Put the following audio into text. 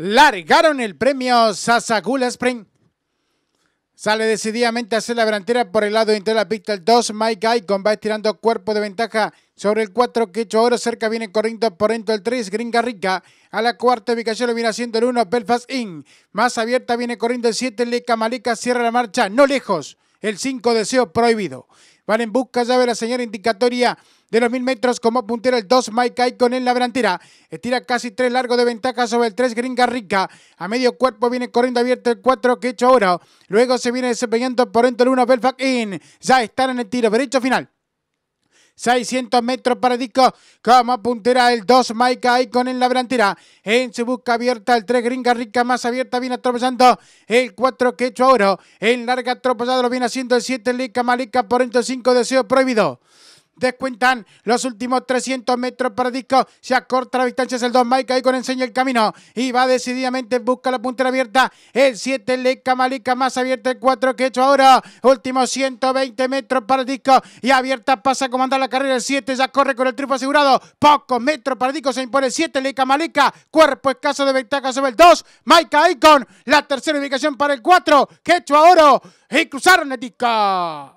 largaron el premio sasagula Spring. Sale decididamente a hacer la delantera por el lado de la pista el 2. Mike Icon va estirando cuerpo de ventaja sobre el 4 que hecho oro. Cerca viene corriendo por dentro el 3. Gringa Rica. A la cuarta ubicación viene haciendo el 1. Belfast In. Más abierta viene corriendo el 7. Leca Malika cierra la marcha. No lejos el 5 deseo prohibido. Van en busca ya de la señal indicatoria de los 1000 metros como puntero el 2 Mike Icon en la delantera. Estira casi 3 largo de ventaja sobre el 3 Gringa Rica. A medio cuerpo viene corriendo abierto el 4 que he hecho ahora. Luego se viene desempeñando por dentro el 1 Belfast In. Ya están en el tiro derecho final. 600 metros para Disco como puntera el 2 Maika Icon en la delantera en su busca abierta el 3 Gringa Rica más abierta viene atropellando el 4 Quechua Oro en larga atropellado lo viene haciendo el 7 Lica Malica por dentro 5 Deseo Prohibido Descuentan los últimos 300 metros para disco. Se acorta la distancia. Es el 2 Mike Icon enseña el camino. Y va decididamente. Busca la puntera abierta. El 7 Leca camalica más abierta. El 4 que hecho ahora. Últimos 120 metros para disco. Y abierta pasa a comandar la carrera. El 7 ya corre con el triunfo asegurado. Pocos metros para disco. Se impone el 7 Leca Malica. Cuerpo escaso de ventaja sobre el 2. Mike Icon. La tercera ubicación para el 4. Que hecho ahora. Y cruzaron el disco.